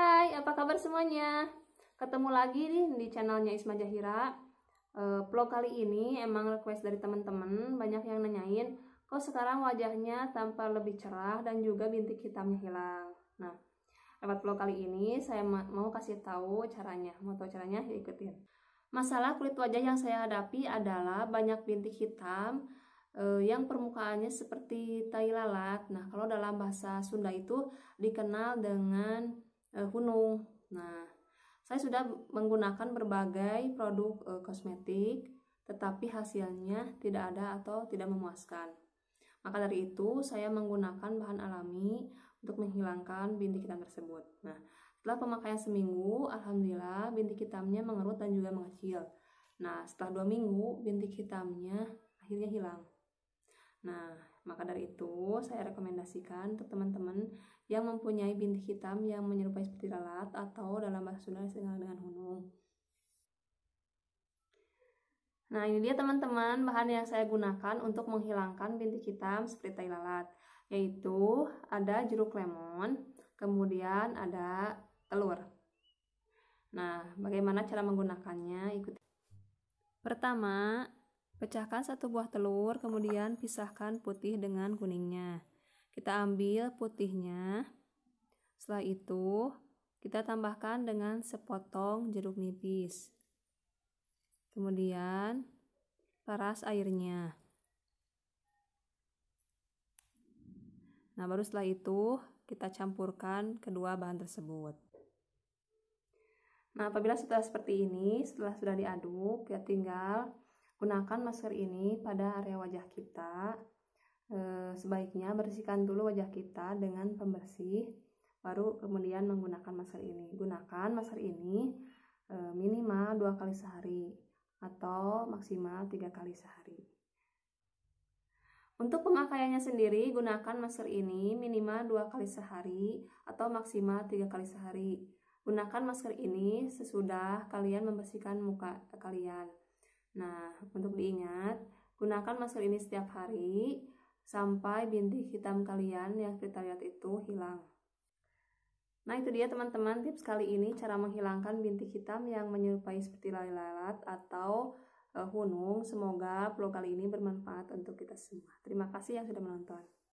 Hai, apa kabar semuanya? Ketemu lagi nih di channelnya Isma Jahira. Uh, vlog kali ini emang request dari teman-teman, banyak yang nanyain, kok sekarang wajahnya tampak lebih cerah dan juga bintik hitamnya hilang. Nah, lewat vlog kali ini saya mau kasih tahu caranya. Mau tahu caranya? Ya ikutin. Masalah kulit wajah yang saya hadapi adalah banyak bintik hitam uh, yang permukaannya seperti tai lalat. Nah, kalau dalam bahasa Sunda itu dikenal dengan uh, eh, gunung. Nah, saya sudah menggunakan berbagai produk uh, kosmetik, tetapi hasilnya tidak ada atau tidak memuaskan. Maka dari itu, saya menggunakan bahan alami untuk menghilangkan bintik hitam tersebut. Nah, setelah pemakaian seminggu, alhamdulillah bintik hitamnya mengerut dan juga mengecil. Nah, setelah dua minggu, bintik hitamnya akhirnya hilang. Nah, hmm. maka dari itu saya rekomendasikan untuk teman-teman yang mempunyai bintik hitam yang menyerupai seperti lalat atau dalam bahasa Sunda dikenal dengan hunung. Nah, ini dia teman-teman bahan yang saya gunakan untuk menghilangkan bintik hitam seperti tai lalat, yaitu ada jeruk lemon, kemudian ada telur. Nah, bagaimana cara menggunakannya? Ikuti. Pertama, Pecahkan satu buah telur, kemudian pisahkan putih dengan kuningnya. Kita ambil putihnya. Setelah itu, kita tambahkan dengan sepotong jeruk nipis. Kemudian, paras airnya. Nah, baru setelah itu kita campurkan kedua bahan tersebut. Nah, apabila sudah seperti ini, setelah sudah diaduk, ya tinggal Gunakan masker ini pada area wajah kita. Eh, sebaiknya bersihkan dulu wajah kita dengan pembersih, baru kemudian menggunakan masker ini. Gunakan masker ini eh, minimal dua kali sehari atau maksimal tiga kali sehari. Untuk pemakaiannya sendiri, gunakan masker ini minimal dua kali sehari atau maksimal tiga kali sehari. Gunakan masker ini sesudah kalian membersihkan muka kalian. Nah, untuk diingat, gunakan masker ini setiap hari sampai bintik hitam kalian yang kita lihat itu hilang. Nah, itu dia teman-teman tips kali ini cara menghilangkan bintik hitam yang menyerupai seperti lalat atau eh, hunung. Semoga vlog kali ini bermanfaat untuk kita semua. Terima kasih yang sudah menonton.